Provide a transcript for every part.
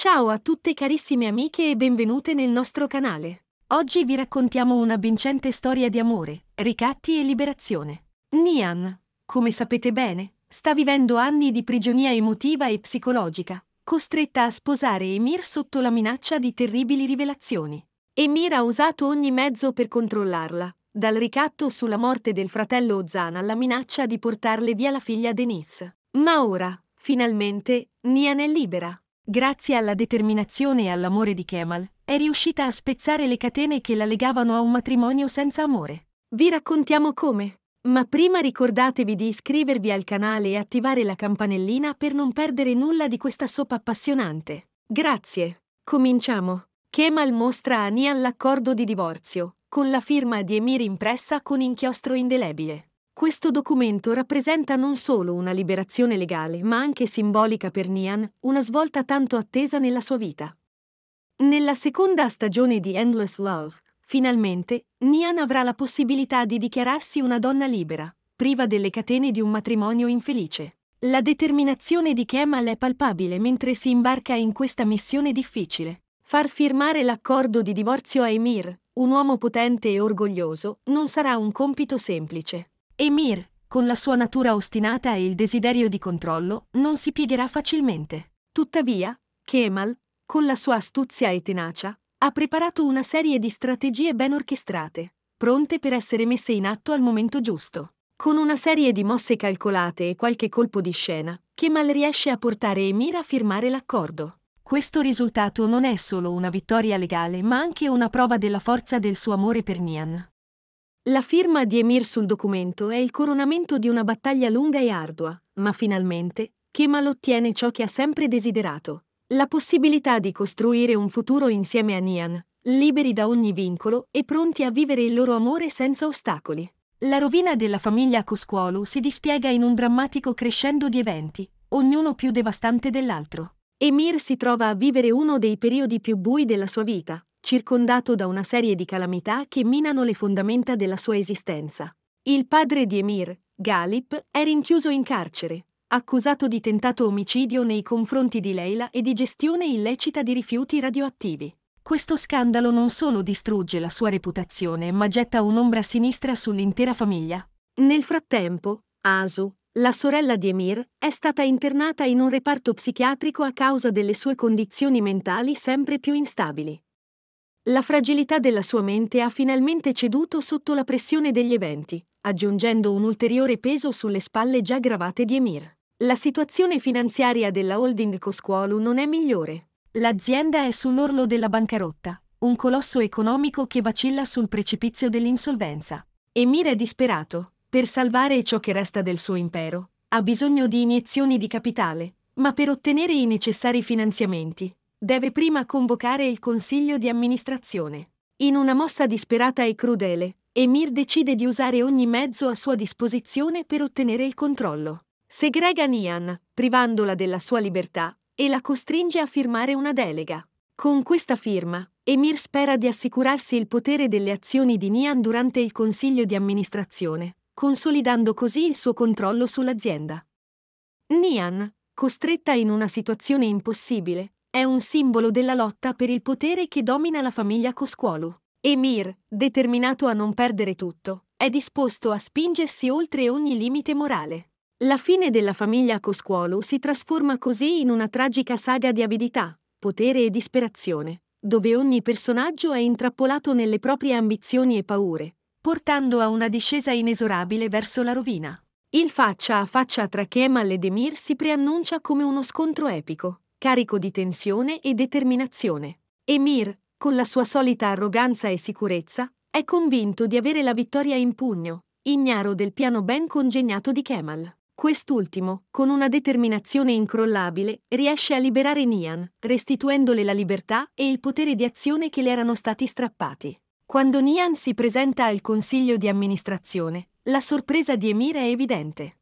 Ciao a tutte carissime amiche e benvenute nel nostro canale. Oggi vi raccontiamo una vincente storia di amore, ricatti e liberazione. Nian, come sapete bene, sta vivendo anni di prigionia emotiva e psicologica, costretta a sposare Emir sotto la minaccia di terribili rivelazioni. Emir ha usato ogni mezzo per controllarla, dal ricatto sulla morte del fratello Ozan alla minaccia di portarle via la figlia Denise. Ma ora, finalmente, Nian è libera grazie alla determinazione e all'amore di Kemal, è riuscita a spezzare le catene che la legavano a un matrimonio senza amore. Vi raccontiamo come. Ma prima ricordatevi di iscrivervi al canale e attivare la campanellina per non perdere nulla di questa sopa appassionante. Grazie. Cominciamo. Kemal mostra a Nian l'accordo di divorzio, con la firma di Emir impressa con inchiostro indelebile. Questo documento rappresenta non solo una liberazione legale, ma anche simbolica per Nian, una svolta tanto attesa nella sua vita. Nella seconda stagione di Endless Love, finalmente, Nian avrà la possibilità di dichiararsi una donna libera, priva delle catene di un matrimonio infelice. La determinazione di Kemal è palpabile mentre si imbarca in questa missione difficile. Far firmare l'accordo di divorzio a Emir, un uomo potente e orgoglioso, non sarà un compito semplice. Emir, con la sua natura ostinata e il desiderio di controllo, non si piegherà facilmente. Tuttavia, Kemal, con la sua astuzia e tenacia, ha preparato una serie di strategie ben orchestrate, pronte per essere messe in atto al momento giusto. Con una serie di mosse calcolate e qualche colpo di scena, Kemal riesce a portare Emir a firmare l'accordo. Questo risultato non è solo una vittoria legale, ma anche una prova della forza del suo amore per Nian. La firma di Emir sul documento è il coronamento di una battaglia lunga e ardua, ma finalmente Kemal ottiene ciò che ha sempre desiderato, la possibilità di costruire un futuro insieme a Nian, liberi da ogni vincolo e pronti a vivere il loro amore senza ostacoli. La rovina della famiglia Coscuolo si dispiega in un drammatico crescendo di eventi, ognuno più devastante dell'altro. Emir si trova a vivere uno dei periodi più bui della sua vita, circondato da una serie di calamità che minano le fondamenta della sua esistenza. Il padre di Emir, Galip, è rinchiuso in carcere, accusato di tentato omicidio nei confronti di Leila e di gestione illecita di rifiuti radioattivi. Questo scandalo non solo distrugge la sua reputazione, ma getta un'ombra sinistra sull'intera famiglia. Nel frattempo, Asu, la sorella di Emir è stata internata in un reparto psichiatrico a causa delle sue condizioni mentali sempre più instabili. La fragilità della sua mente ha finalmente ceduto sotto la pressione degli eventi, aggiungendo un ulteriore peso sulle spalle già gravate di Emir. La situazione finanziaria della holding Coscuolu non è migliore. L'azienda è sull'orlo della bancarotta, un colosso economico che vacilla sul precipizio dell'insolvenza. Emir è disperato, per salvare ciò che resta del suo impero, ha bisogno di iniezioni di capitale, ma per ottenere i necessari finanziamenti, deve prima convocare il consiglio di amministrazione. In una mossa disperata e crudele, Emir decide di usare ogni mezzo a sua disposizione per ottenere il controllo. Segrega Nian, privandola della sua libertà, e la costringe a firmare una delega. Con questa firma, Emir spera di assicurarsi il potere delle azioni di Nian durante il consiglio di amministrazione, consolidando così il suo controllo sull'azienda. Nian, costretta in una situazione impossibile, è un simbolo della lotta per il potere che domina la famiglia Coscuolu. E Mir, determinato a non perdere tutto, è disposto a spingersi oltre ogni limite morale. La fine della famiglia Coscuolu si trasforma così in una tragica saga di avidità, potere e disperazione, dove ogni personaggio è intrappolato nelle proprie ambizioni e paure, portando a una discesa inesorabile verso la rovina. Il faccia a faccia tra Kemal ed Emir si preannuncia come uno scontro epico, carico di tensione e determinazione. Emir, con la sua solita arroganza e sicurezza, è convinto di avere la vittoria in pugno, ignaro del piano ben congegnato di Kemal. Quest'ultimo, con una determinazione incrollabile, riesce a liberare Nian, restituendole la libertà e il potere di azione che le erano stati strappati. Quando Nian si presenta al consiglio di amministrazione, la sorpresa di Emir è evidente.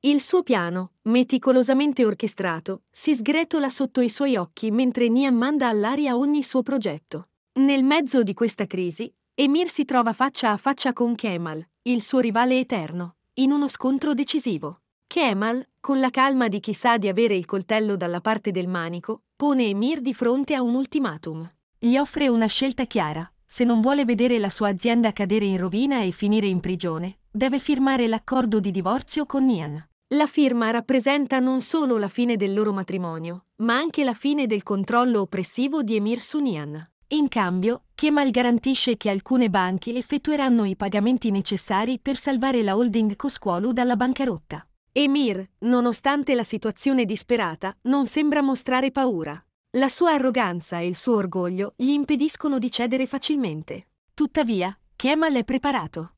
Il suo piano, meticolosamente orchestrato, si sgretola sotto i suoi occhi mentre Nian manda all'aria ogni suo progetto. Nel mezzo di questa crisi, Emir si trova faccia a faccia con Kemal, il suo rivale eterno, in uno scontro decisivo. Kemal, con la calma di chi sa di avere il coltello dalla parte del manico, pone Emir di fronte a un ultimatum. Gli offre una scelta chiara, se non vuole vedere la sua azienda cadere in rovina e finire in prigione, deve firmare l'accordo di divorzio con Nian. La firma rappresenta non solo la fine del loro matrimonio, ma anche la fine del controllo oppressivo di Emir su Nian. In cambio, Kemal garantisce che alcune banche effettueranno i pagamenti necessari per salvare la holding Cosquolu dalla bancarotta. Emir, nonostante la situazione disperata, non sembra mostrare paura. La sua arroganza e il suo orgoglio gli impediscono di cedere facilmente. Tuttavia, Kemal è preparato.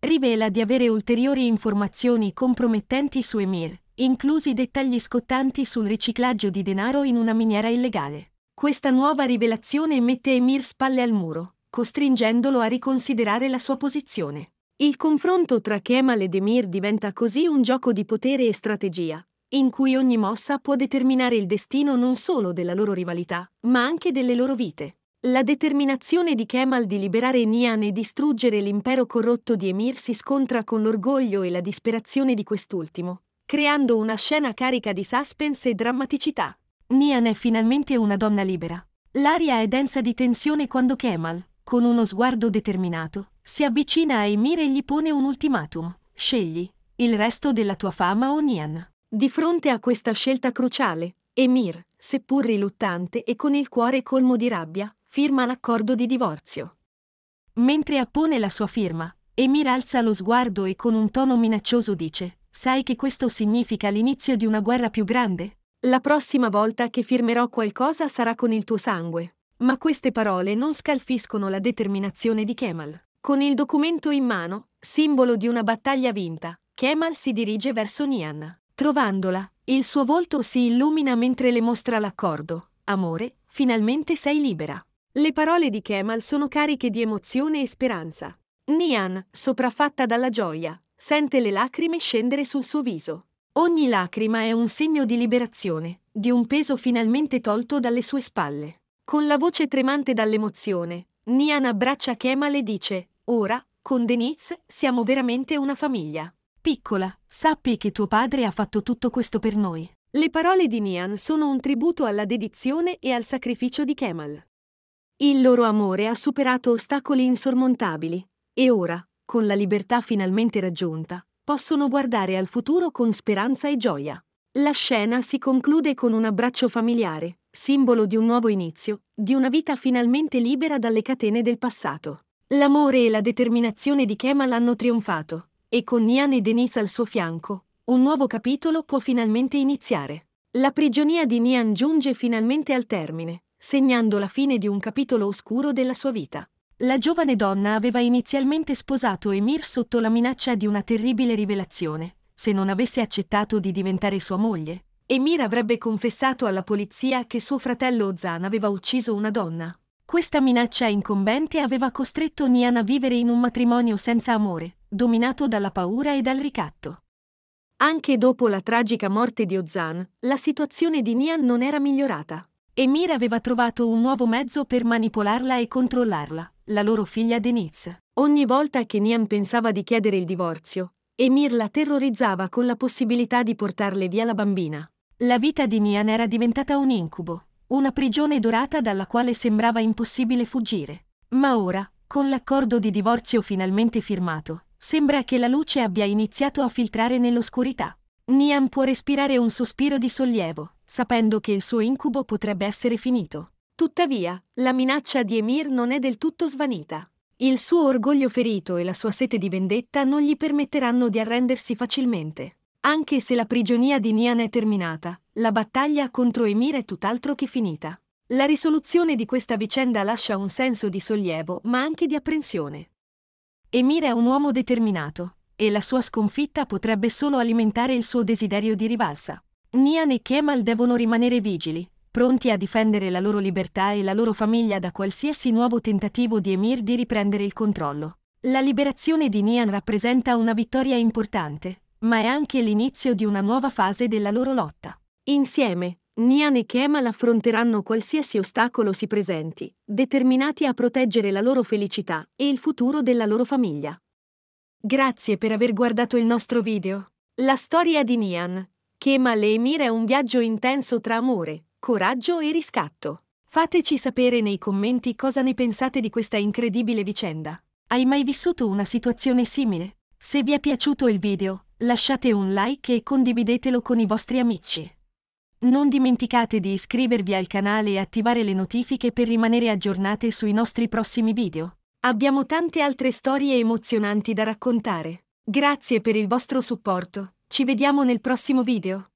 Rivela di avere ulteriori informazioni compromettenti su Emir, inclusi dettagli scottanti sul riciclaggio di denaro in una miniera illegale. Questa nuova rivelazione mette Emir spalle al muro, costringendolo a riconsiderare la sua posizione. Il confronto tra Kemal ed Emir diventa così un gioco di potere e strategia, in cui ogni mossa può determinare il destino non solo della loro rivalità, ma anche delle loro vite. La determinazione di Kemal di liberare Nian e distruggere l'impero corrotto di Emir si scontra con l'orgoglio e la disperazione di quest'ultimo, creando una scena carica di suspense e drammaticità. Nian è finalmente una donna libera. L'aria è densa di tensione quando Kemal, con uno sguardo determinato, si avvicina a Emir e gli pone un ultimatum. Scegli il resto della tua fama o Nian. Di fronte a questa scelta cruciale, Emir, seppur riluttante e con il cuore colmo di rabbia, firma l'accordo di divorzio. Mentre appone la sua firma, Emir alza lo sguardo e con un tono minaccioso dice, Sai che questo significa l'inizio di una guerra più grande? La prossima volta che firmerò qualcosa sarà con il tuo sangue. Ma queste parole non scalfiscono la determinazione di Kemal. Con il documento in mano, simbolo di una battaglia vinta, Kemal si dirige verso Nian. Trovandola, il suo volto si illumina mentre le mostra l'accordo. Amore, finalmente sei libera. Le parole di Kemal sono cariche di emozione e speranza. Nian, sopraffatta dalla gioia, sente le lacrime scendere sul suo viso. Ogni lacrima è un segno di liberazione, di un peso finalmente tolto dalle sue spalle. Con la voce tremante dall'emozione, Nian abbraccia Kemal e dice, ora, con Deniz, siamo veramente una famiglia. Piccola, sappi che tuo padre ha fatto tutto questo per noi. Le parole di Nian sono un tributo alla dedizione e al sacrificio di Kemal. Il loro amore ha superato ostacoli insormontabili e ora, con la libertà finalmente raggiunta, possono guardare al futuro con speranza e gioia. La scena si conclude con un abbraccio familiare, simbolo di un nuovo inizio, di una vita finalmente libera dalle catene del passato. L'amore e la determinazione di Kemal hanno trionfato, e con Nian e Denise al suo fianco, un nuovo capitolo può finalmente iniziare. La prigionia di Nian giunge finalmente al termine, segnando la fine di un capitolo oscuro della sua vita. La giovane donna aveva inizialmente sposato Emir sotto la minaccia di una terribile rivelazione. Se non avesse accettato di diventare sua moglie, Emir avrebbe confessato alla polizia che suo fratello Ozan aveva ucciso una donna. Questa minaccia incombente aveva costretto Nian a vivere in un matrimonio senza amore, dominato dalla paura e dal ricatto. Anche dopo la tragica morte di Ozan, la situazione di Nian non era migliorata. Emir aveva trovato un nuovo mezzo per manipolarla e controllarla, la loro figlia Denise. Ogni volta che Nian pensava di chiedere il divorzio, Emir la terrorizzava con la possibilità di portarle via la bambina. La vita di Nian era diventata un incubo, una prigione dorata dalla quale sembrava impossibile fuggire. Ma ora, con l'accordo di divorzio finalmente firmato, Sembra che la luce abbia iniziato a filtrare nell'oscurità. Nian può respirare un sospiro di sollievo, sapendo che il suo incubo potrebbe essere finito. Tuttavia, la minaccia di Emir non è del tutto svanita. Il suo orgoglio ferito e la sua sete di vendetta non gli permetteranno di arrendersi facilmente. Anche se la prigionia di Nian è terminata, la battaglia contro Emir è tutt'altro che finita. La risoluzione di questa vicenda lascia un senso di sollievo, ma anche di apprensione. Emir è un uomo determinato e la sua sconfitta potrebbe solo alimentare il suo desiderio di rivalsa. Nian e Kemal devono rimanere vigili, pronti a difendere la loro libertà e la loro famiglia da qualsiasi nuovo tentativo di Emir di riprendere il controllo. La liberazione di Nian rappresenta una vittoria importante, ma è anche l'inizio di una nuova fase della loro lotta. Insieme, Nian e Kemal affronteranno qualsiasi ostacolo si presenti, determinati a proteggere la loro felicità e il futuro della loro famiglia. Grazie per aver guardato il nostro video. La storia di Nian, Kemal e Emir è un viaggio intenso tra amore, coraggio e riscatto. Fateci sapere nei commenti cosa ne pensate di questa incredibile vicenda. Hai mai vissuto una situazione simile? Se vi è piaciuto il video, lasciate un like e condividetelo con i vostri amici. Non dimenticate di iscrivervi al canale e attivare le notifiche per rimanere aggiornate sui nostri prossimi video. Abbiamo tante altre storie emozionanti da raccontare. Grazie per il vostro supporto. Ci vediamo nel prossimo video.